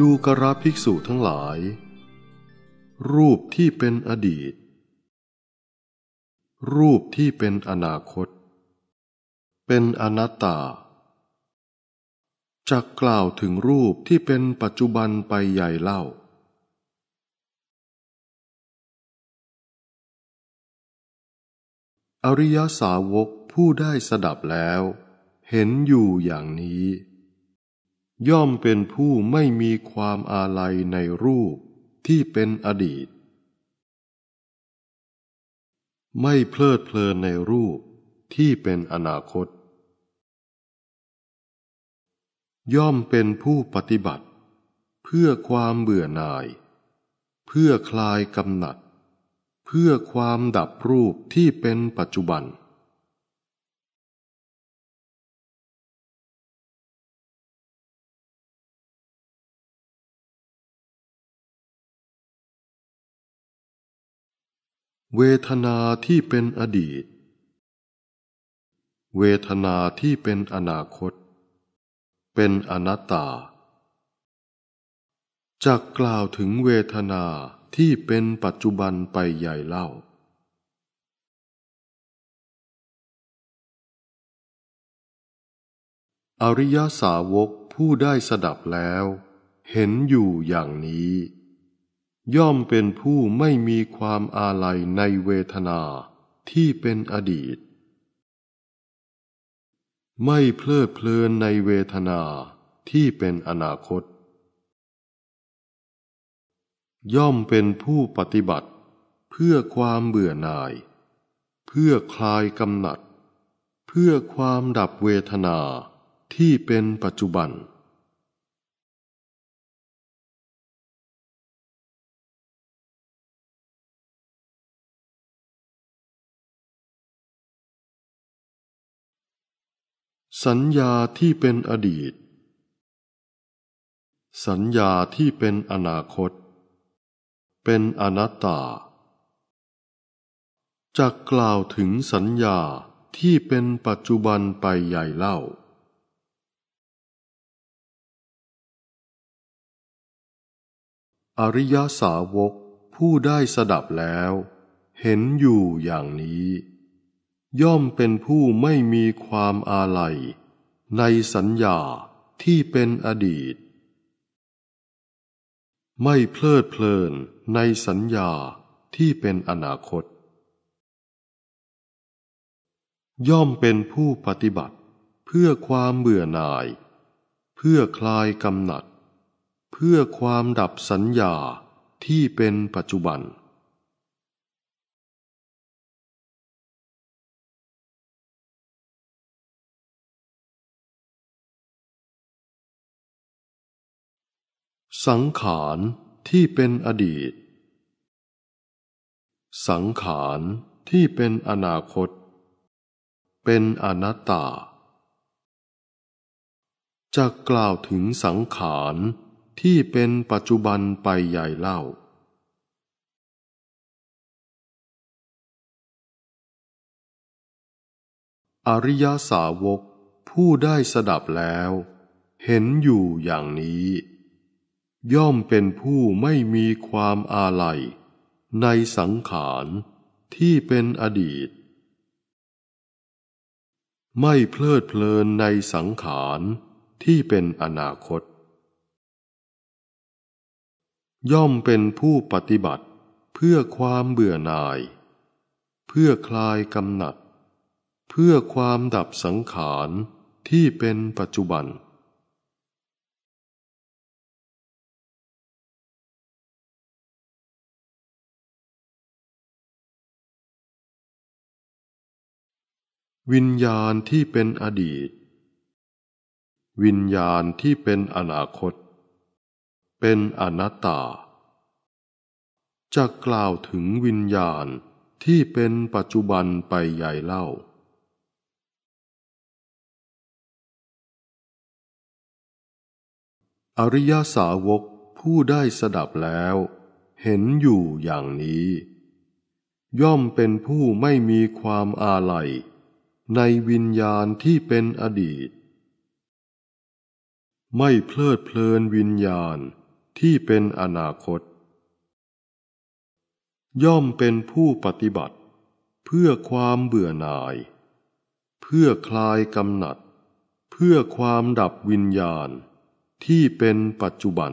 ดูกราภิกษุทั้งหลาย รูปที่เป็นอดีต รูปที่เป็นอนาคต เป็นอนัตตาจักกล่าวถึงรูปที่เป็นปัจจุบันไปใหญ่เล่า อริยสาวกผู้ได้สดับแล้วเห็นอยู่อย่างนี้ย่อมเป็นผู้ไม่มีความอาลัยในรูปที่เป็นอดีต ไม่เพลิดเพลินในรูปที่เป็นอนาคต ย่อมเป็นผู้ปฏิบัติ เพื่อความเบื่อหน่าย เพื่อคลายกำหนัด เพื่อความดับรูปที่เป็นปัจจุบันเวทนาที่เป็นอดีต เวทนาที่เป็นอนาคต เป็นอนัตตา จากกล่าวถึงเวทนาที่เป็นปัจจุบันไปใหญ่เล่า อริยสาวกผู้ได้สดับแล้วเห็นอยู่อย่างนี้ย่อมเป็นผู้ไม่มีความอาลัยในเวทนาที่เป็นอดีต ไม่เพลิดเพลินในเวทนาที่เป็นอนาคต ย่อมเป็นผู้ปฏิบัติ เพื่อความเบื่อหน่าย เพื่อคลายกำหนัด เพื่อความดับเวทนาที่เป็นปัจจุบันสัญญาที่เป็นอดีต สัญญาที่เป็นอนาคต เป็นอนัตตา จะกกล่าวถึงสัญญาที่เป็นปัจจุบันไปใหญ่เล่า อริยสาวกผู้ได้สดับแล้ว เห็นอยู่อย่างนี้ย่อมเป็นผู้ไม่มีความอาลัยในสัญญาที่เป็นอดีต ไม่เพลิดเพลินในสัญญาที่เป็นอนาคต ย่อมเป็นผู้ปฏิบัติเพื่อความเบื่อหน่าย เพื่อคลายกำหนัดเพื่อความดับสัญญาที่เป็นปัจจุบันสังขารที่เป็นอดีต สังขารที่เป็นอนาคต เป็นอนัตตา จะกล่าวถึงสังขารที่เป็นปัจจุบันไปใหญ่เล่า อริยสาวกผู้ได้สดับแล้ว เห็นอยู่อย่างนี้ย่อมเป็นผู้ไม่มีความอาลัย ในสังขารที่เป็นอดีต ไม่เพลิดเพลินในสังขารที่เป็นอนาคต ย่อมเป็นผู้ปฏิบัติ เพื่อความเบื่อหน่าย เพื่อคลายกำหนัด เพื่อความดับสังขารที่เป็นปัจจุบันวิญญาณที่เป็นอดีต วิญญาณที่เป็นอนาคต เป็นอนัตตา จะกล่าวถึงวิญญาณที่เป็นปัจจุบันไปใหญ่เล่า อริยสาวกผู้ได้สดับแล้ว เห็นอยู่อย่างนี้ ย่อมเป็นผู้ไม่มีความอาลัยในวิญญาณที่เป็นอดีต ไม่เพลิดเพลินวิญญาณที่เป็นอนาคต ย่อมเป็นผู้ปฏิบัติเพื่อความเบื่อหน่าย เพื่อคลายกำหนัด เพื่อความดับวิญญาณที่เป็นปัจจุบัน